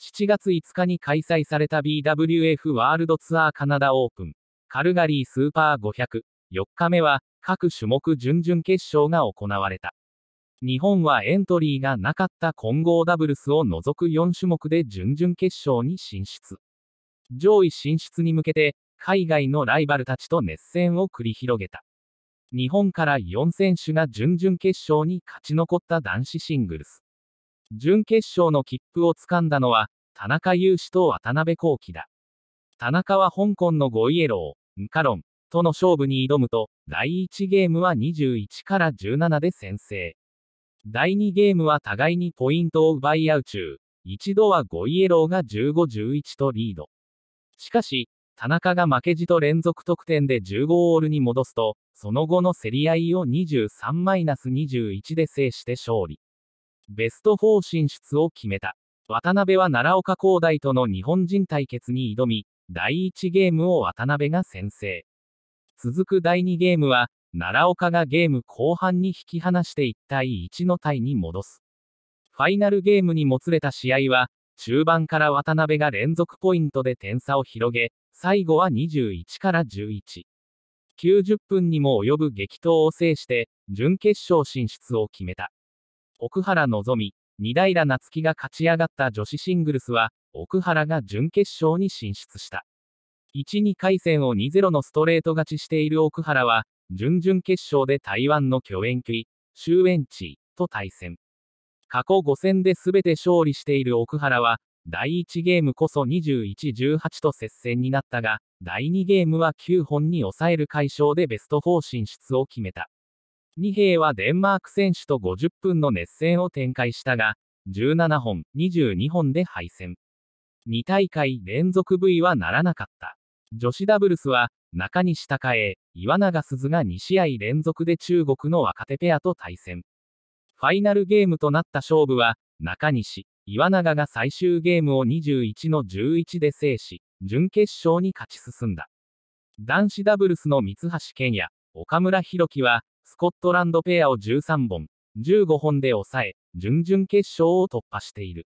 7月5日に開催された BWF ワールドツアーカナダオープン、カルガリースーパー500、4日目は各種目準々決勝が行われた。日本はエントリーがなかった混合ダブルスを除く4種目で準々決勝に進出。上位進出に向けて、海外のライバルたちと熱戦を繰り広げた。日本から4選手が準々決勝に勝ち残った男子シングルス。準決勝の切符をつかんだのは、田中雄志と渡辺幸輝だ。田中は香港の5イエロー、ンカロン、との勝負に挑むと、第1ゲームは21から17で先制。第2ゲームは互いにポイントを奪い合う中、一度は5イエローが15-11とリード。しかし、田中が負けじと連続得点で15オールに戻すと、その後の競り合いを23-21で制して勝利。ベスト4進出を決めた。渡辺は奈良岡工大との日本人対決に挑み、第1ゲームを渡辺が先制。続く第2ゲームは、奈良岡がゲーム後半に引き離して1対1のタイに戻す。ファイナルゲームにもつれた試合は、中盤から渡辺が連続ポイントで点差を広げ、最後は21から11。90分にも及ぶ激闘を制して、準決勝進出を決めた。奥原希み、二平夏樹が勝ち上がった女子シングルスは、奥原が準決勝に進出した。1、2回戦を2-0のストレート勝ちしている奥原は、準々決勝で台湾の巨遠距離、終園地と対戦。過去5戦で全て勝利している奥原は、第1ゲームこそ21-18と接戦になったが、第2ゲームは9本に抑える快勝でベスト4進出を決めた。2兵はデンマーク選手と50分の熱戦を展開したが、17本、22本で敗戦。2大会連続 V はならなかった。女子ダブルスは、中西高江、岩永鈴が2試合連続で中国の若手ペアと対戦。ファイナルゲームとなった勝負は、中西、岩永が最終ゲームを21の11で制し、準決勝に勝ち進んだ。男子ダブルスの三橋健也、岡村弘樹は、スコットランドペアを13本、15本で抑え、準々決勝を突破している。